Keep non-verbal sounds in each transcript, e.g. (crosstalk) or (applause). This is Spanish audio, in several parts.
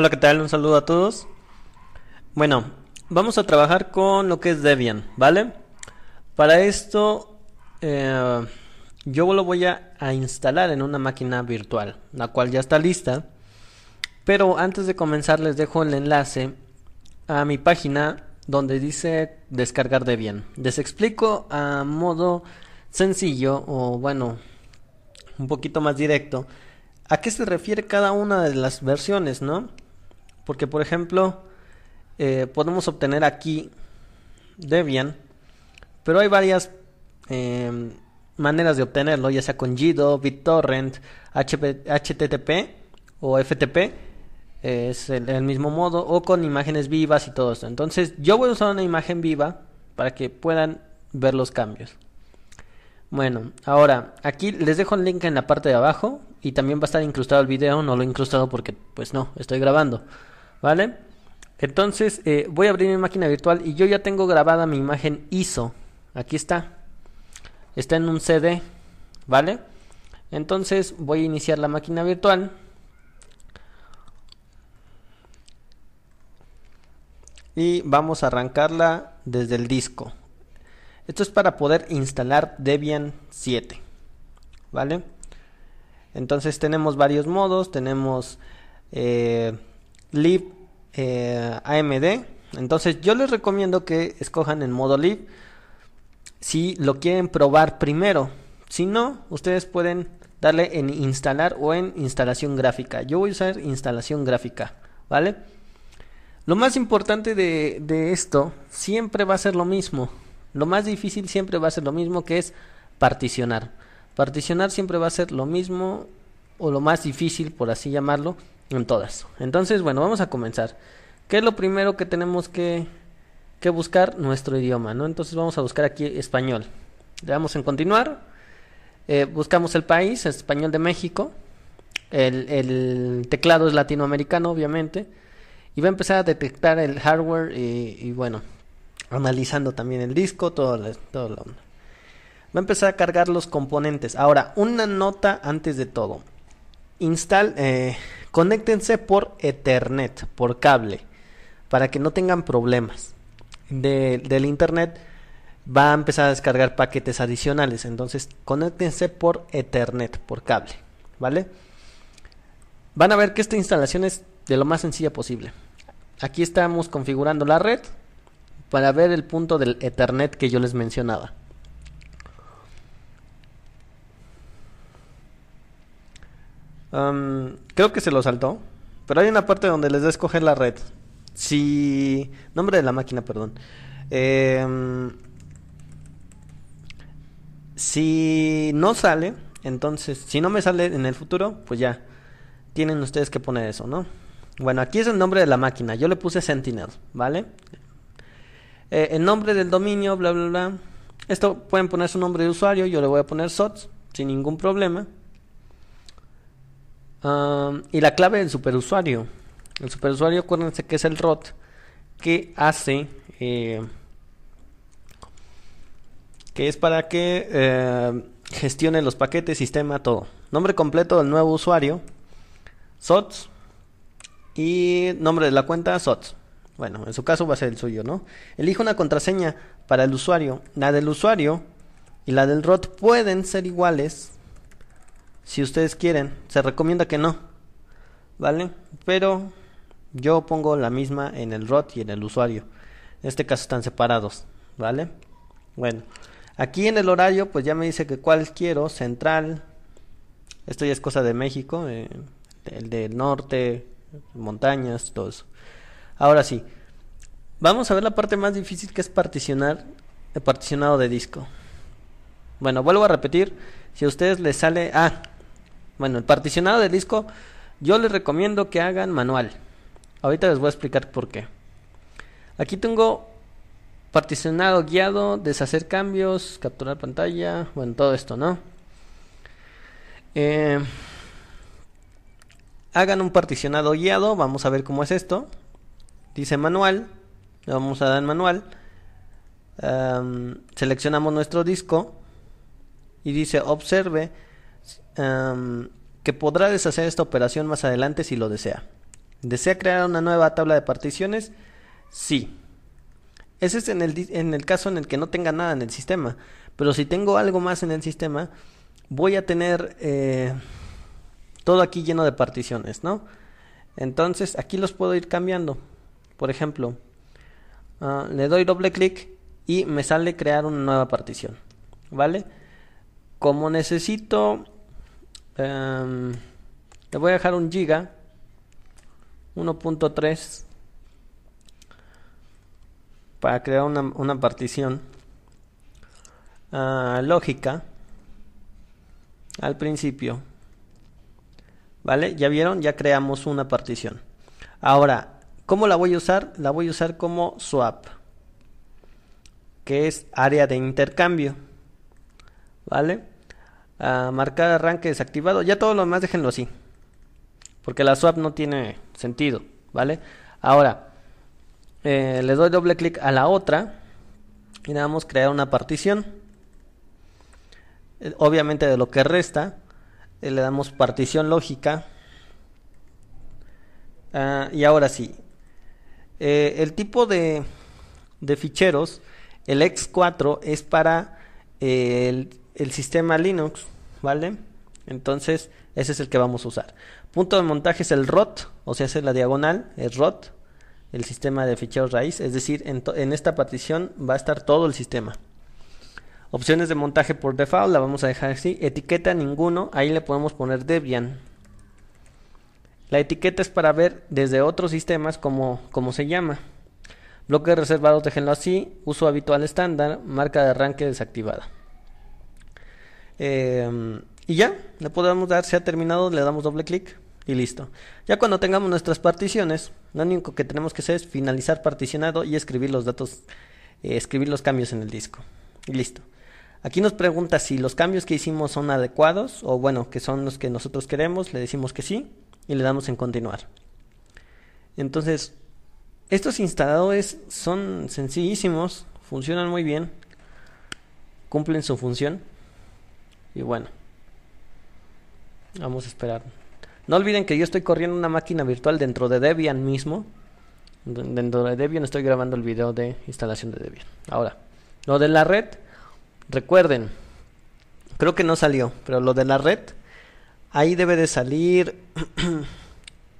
Hola, ¿qué tal? Un saludo a todos. Bueno, vamos a trabajar con lo que es Debian, ¿vale? Para esto, eh, yo lo voy a, a instalar en una máquina virtual, la cual ya está lista. Pero antes de comenzar les dejo el enlace a mi página donde dice descargar Debian. Les explico a modo sencillo o bueno, un poquito más directo a qué se refiere cada una de las versiones, ¿no? Porque, por ejemplo, eh, podemos obtener aquí Debian, pero hay varias em, maneras de obtenerlo, ya sea con Jido, BitTorrent, HTTP o FTP, eh, es el, el, mismo modo, o con imágenes vivas y todo esto. Entonces, yo voy a usar una imagen viva para que puedan ver los cambios. Bueno, ahora aquí les dejo el link en la parte de abajo y también va a estar incrustado el video, no lo he incrustado porque pues no, estoy grabando. ¿Vale? Entonces eh, voy a abrir mi máquina virtual y yo ya tengo grabada mi imagen ISO. Aquí está. Está en un CD. ¿Vale? Entonces voy a iniciar la máquina virtual. Y vamos a arrancarla desde el disco. Esto es para poder instalar Debian 7. ¿Vale? Entonces tenemos varios modos. Tenemos... Eh, Live eh, AMD. Entonces yo les recomiendo que escojan el modo Live si lo quieren probar primero. Si no, ustedes pueden darle en instalar o en instalación gráfica. Yo voy a usar instalación gráfica, ¿vale? Lo más importante de, de esto siempre va a ser lo mismo. Lo más difícil siempre va a ser lo mismo que es particionar. Particionar siempre va a ser lo mismo o lo más difícil, por así llamarlo, en todas. Entonces, bueno, vamos a comenzar. ¿Qué es lo primero que tenemos que, que buscar? Nuestro idioma, ¿no? Entonces vamos a buscar aquí español. Le damos en continuar. Eh, buscamos el país, español de México. El, teclado es latinoamericano, obviamente. Y va a empezar a detectar el hardware y, bueno, analizando también el disco, todo, lo todo Va a empezar a cargar los componentes. Ahora, una nota antes de todo. install eh, Conéctense por Ethernet, por cable, para que no tengan problemas. del Internet va a empezar a descargar paquetes adicionales, entonces conéctense por Ethernet, por cable, ¿vale? Van a ver que esta instalación es de lo más sencilla posible. Aquí estamos configurando la red para ver el punto del Ethernet que yo les mencionaba. Creo que se lo saltó. Pero hay una parte donde les da a escoger la red. Si. Nombre de la máquina, perdón. Em, si no sale, entonces, si no me sale en el futuro, pues ya. Tienen ustedes que poner eso, ¿no? Bueno, aquí es el nombre de la máquina. Yo le puse Sentinel, ¿vale? Eh, el nombre del dominio, bla, bla, bla. Esto pueden poner su nombre de usuario. Yo le voy a poner SOTS sin ningún problema y la clave del superusuario. El superusuario, acuérdense que es el ROT que hace... Eh, que es para que eh, gestione los paquetes, sistema, todo. Nombre completo del nuevo usuario, SOTS, y nombre de la cuenta, SOTS. Bueno, en su caso va a ser el suyo, ¿no? Elige una contraseña para el usuario. La del usuario y la del ROT pueden ser iguales si ustedes quieren. Se recomienda que no, ¿vale? Pero yo pongo la misma en el ROT y en el usuario. En este caso están separados, ¿vale? Bueno, aquí en el horario pues ya me dice que cuál quiero, central. Esto ya es cosa de México, eh, el del norte, montañas, todo eso. Ahora sí, vamos a ver la parte más difícil que es particionar el particionado de disco. Bueno, vuelvo a repetir, si a ustedes les sale... Ah, bueno, el particionado de disco, yo les recomiendo que hagan manual. Ahorita les voy a explicar por qué. Aquí tengo particionado guiado, deshacer cambios, capturar pantalla, bueno, todo esto, ¿no? Eh, hagan un particionado guiado, vamos a ver cómo es esto. Dice manual, le vamos a dar manual. seleccionamos nuestro disco y dice observe que podrá deshacer esta operación más adelante si lo desea. ¿Desea crear una nueva tabla de particiones? Sí. Ese es en el, en el caso en el que no tenga nada en el sistema. Pero si tengo algo más en el sistema, voy a tener eh, todo aquí lleno de particiones, ¿no? Entonces aquí los puedo ir cambiando. Por ejemplo, ah, le doy doble clic y me sale crear una nueva partición. ¿Vale? Como necesito, le em, voy a dejar un giga, 1.3, para crear una, partición ah, lógica al principio. ¿Vale? ¿Ya vieron? Ya creamos una partición. Ahora, ¿cómo la voy a usar? La voy a usar como swap, que es área de intercambio. ¿Vale? A marcar arranque desactivado. Ya todo lo demás déjenlo así. Porque la swap no tiene sentido, ¿vale? Ahora, eh, le doy doble clic a la otra. Y le damos crear una partición. Eh, obviamente de lo que resta, eh, le damos partición lógica. Ah, y ahora sí. el tipo de, de ficheros, el X4 es para el el sistema Linux, ¿vale? Entonces, ese es el que vamos a usar. Punto de montaje es el ROT, o sea, es la diagonal, es ROT, el sistema de ficheros raíz, es decir, en, esta partición va a estar todo el sistema. Opciones de montaje por default, la vamos a dejar así. Etiqueta ninguno, ahí le podemos poner Debian. La etiqueta es para ver desde otros sistemas cómo, cómo se llama. Bloques reservados, déjenlo así. Uso habitual estándar, marca de arranque desactivada. Em, y ya, le podemos dar, se ha terminado, le damos doble clic y listo. Ya cuando tengamos nuestras particiones, lo único que tenemos que hacer es finalizar particionado y escribir los datos, eh, escribir los cambios en el disco. Y listo. Aquí nos pregunta si los cambios que hicimos son adecuados o bueno, que son los que nosotros queremos, le decimos que sí y le damos en continuar. Entonces, estos instaladores son sencillísimos, funcionan muy bien, cumplen su función. Y bueno, vamos a esperar. No olviden que yo estoy corriendo una máquina virtual dentro de Debian mismo. Dentro de Debian estoy grabando el video de instalación de Debian. Ahora, lo de la red, recuerden, creo que no salió, pero lo de la red, ahí debe de salir (clears throat)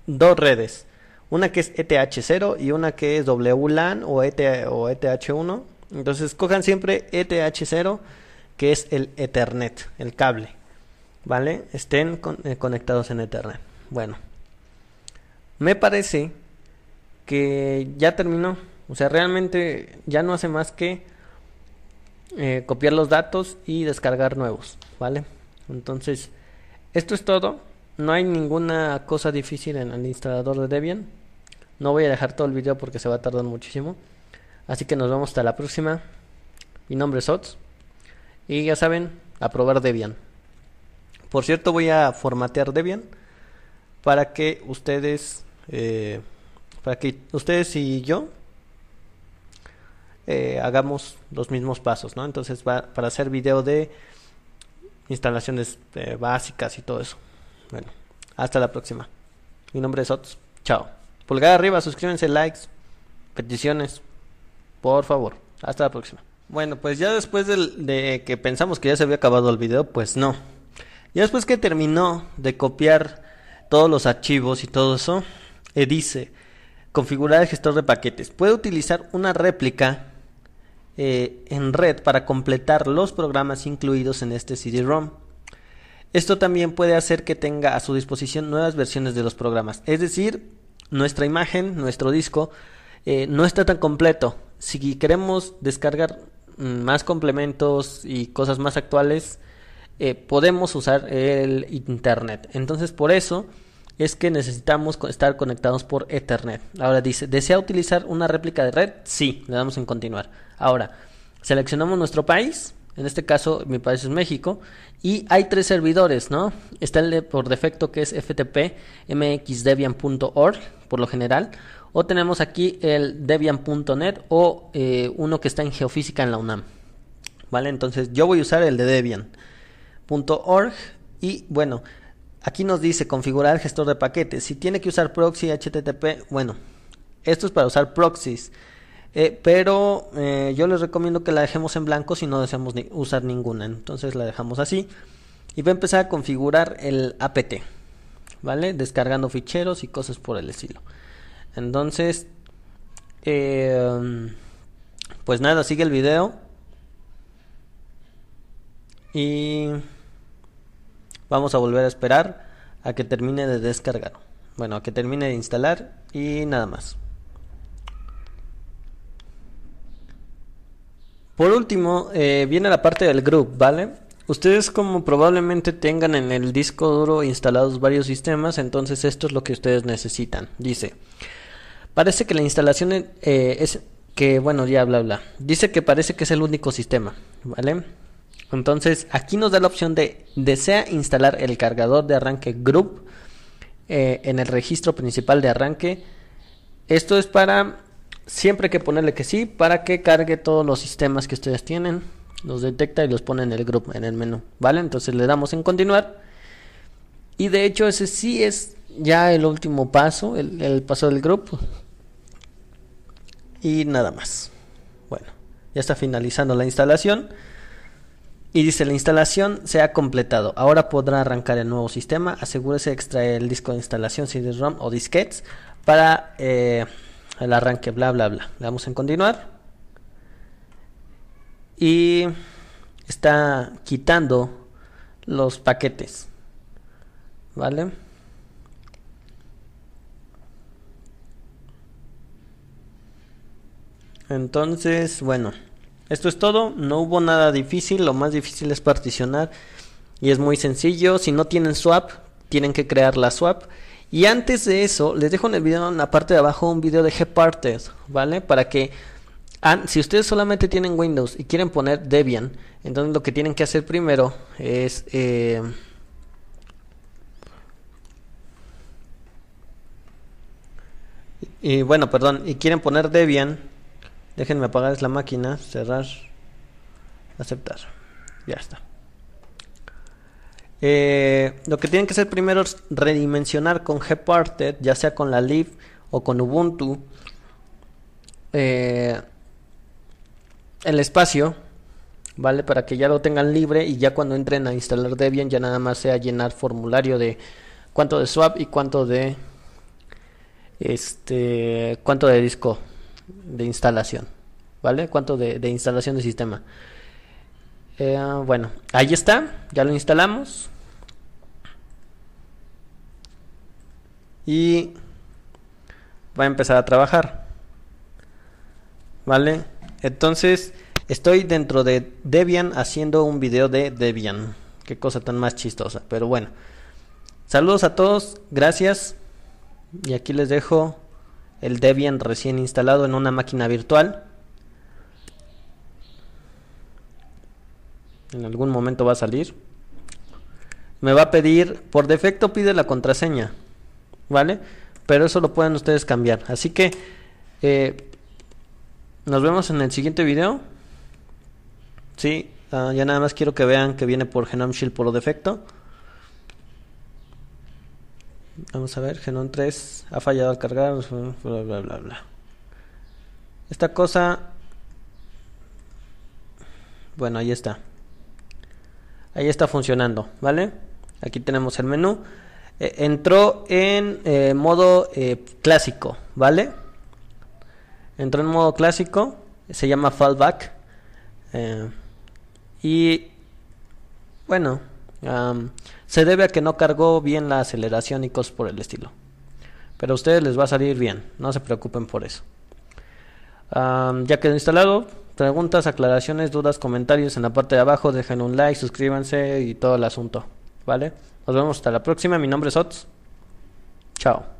dos redes. Una que es ETH0 y una que es WLAN o, ETH, o ETH1. Entonces cojan siempre ETH0 que es el Ethernet, el cable. ¿Vale? Estén eh, conectados en Ethernet. Bueno, me parece que ya terminó. O sea, realmente ya no hace más que eh, copiar los datos y descargar nuevos. ¿Vale? Entonces, esto es todo. No hay ninguna cosa difícil en el instalador de Debian. No voy a dejar todo el video porque se va a tardar muchísimo. Así que nos vemos hasta la próxima. Mi nombre es Ots. Y ya saben, a probar Debian. Por cierto, voy a formatear Debian para que ustedes, eh, para que ustedes y yo eh, hagamos los mismos pasos, Entonces va para hacer video de instalaciones eh, básicas y todo eso. Bueno, hasta la próxima. Mi nombre es Ots. Chao. Pulgar arriba, suscríbanse, likes, peticiones. Por favor. Hasta la próxima. Bueno, pues ya después de, que pensamos que ya se había acabado el video, pues no. Ya después que terminó de copiar todos los archivos y todo eso, eh, dice, configurar el gestor de paquetes. Puede utilizar una réplica eh, en red para completar los programas incluidos en este CD-ROM. Esto también puede hacer que tenga a su disposición nuevas versiones de los programas. Es decir, nuestra imagen, nuestro disco, eh, no está tan completo. Si queremos descargar Mm, más complementos y cosas más actuales, eh, podemos usar el Internet. Entonces por eso es que necesitamos estar conectados por Ethernet. Ahora dice, ¿desea utilizar una réplica de red? Sí, le damos en continuar. Ahora, seleccionamos nuestro país, en este caso mi país es México, y hay tres servidores, ¿no? Está el de, por defecto que es ftp por lo general. O tenemos aquí el Debian.net o eh, uno que está en geofísica en la UNAM. ¿Vale? Entonces yo voy a usar el de Debian.org y bueno, aquí nos dice configurar el gestor de paquetes. Si tiene que usar proxy HTTP, bueno, esto es para usar proxies. Eh, pero eh, yo les recomiendo que la dejemos en blanco si no deseamos usar ninguna. Entonces la dejamos así. Y va a empezar a configurar el APT. ¿Vale? Descargando ficheros y cosas por el estilo. Entonces, em, pues nada, sigue el video. Y vamos a volver a esperar a que termine de descargar. Bueno, a que termine de instalar y nada más. Por último, eh, viene la parte del group, ¿vale? Ustedes como probablemente tengan en el disco duro instalados varios sistemas, entonces esto es lo que ustedes necesitan. Dice, Parece que la instalación eh, eh, es que, bueno, ya bla bla. Dice que parece que es el único sistema, ¿vale? Entonces, aquí nos da la opción de desea instalar el cargador de arranque group eh, en el registro principal de arranque. Esto es para siempre que ponerle que sí para que cargue todos los sistemas que ustedes tienen. Los detecta y los pone en el group, en el menú, ¿vale? Entonces le damos en continuar. Y de hecho ese sí es ya el último paso, el, paso del grupo. Y nada más. Bueno, ya está finalizando la instalación. Y dice, la instalación se ha completado. Ahora podrá arrancar el nuevo sistema. Asegúrese de extraer el disco de instalación CD-ROM o disquets para eh, el arranque, bla, bla, bla. Le damos en continuar. Y está quitando los paquetes. ¿vale? Entonces, bueno, esto es todo, no hubo nada difícil, lo más difícil es particionar y es muy sencillo, si no tienen swap, tienen que crear la swap. Y antes de eso, les dejo en el video en la parte de abajo un video de Gparted, ¿vale? Para que ah, si ustedes solamente tienen Windows y quieren poner Debian, entonces lo que tienen que hacer primero es eh, Y bueno, perdón, y quieren poner Debian. Déjenme apagar la máquina, cerrar, aceptar. Ya está. Eh, lo que tienen que hacer primero es redimensionar con Gparted, ya sea con la live o con Ubuntu, eh, el espacio, ¿vale? Para que ya lo tengan libre y ya cuando entren a instalar Debian ya nada más sea llenar formulario de cuánto de swap y cuánto de este, ¿cuánto de disco de instalación? ¿Vale? ¿Cuánto de, instalación de sistema? Eh, bueno, ahí está, ya lo instalamos. Y va a empezar a trabajar. ¿Vale? Entonces, estoy dentro de Debian haciendo un video de Debian. Qué cosa tan más chistosa, pero bueno. Saludos a todos, gracias. Y aquí les dejo el Debian recién instalado en una máquina virtual. En algún momento va a salir. Me va a pedir, por defecto pide la contraseña, ¿vale? Pero eso lo pueden ustedes cambiar. Así que eh, nos vemos en el siguiente video. Sí, ah, ya nada más quiero que vean que viene por Genome Shield por defecto. Vamos a ver, Genon 3 ha fallado al cargar, bla, bla, bla, Esta cosa... Bueno, ahí está. Ahí está funcionando, ¿vale? Aquí tenemos el menú. E, entró en eh, modo eh, clásico, ¿vale? Entró en modo clásico, se llama fallback. Eh, y bueno, se debe a que no cargó bien la aceleración y cosas por el estilo. Pero a ustedes les va a salir bien, no se preocupen por eso. ya quedó instalado, preguntas, aclaraciones, dudas, comentarios en la parte de abajo, dejen un like, suscríbanse y todo el asunto, ¿vale? Nos vemos hasta la próxima, mi nombre es Ots. Chao.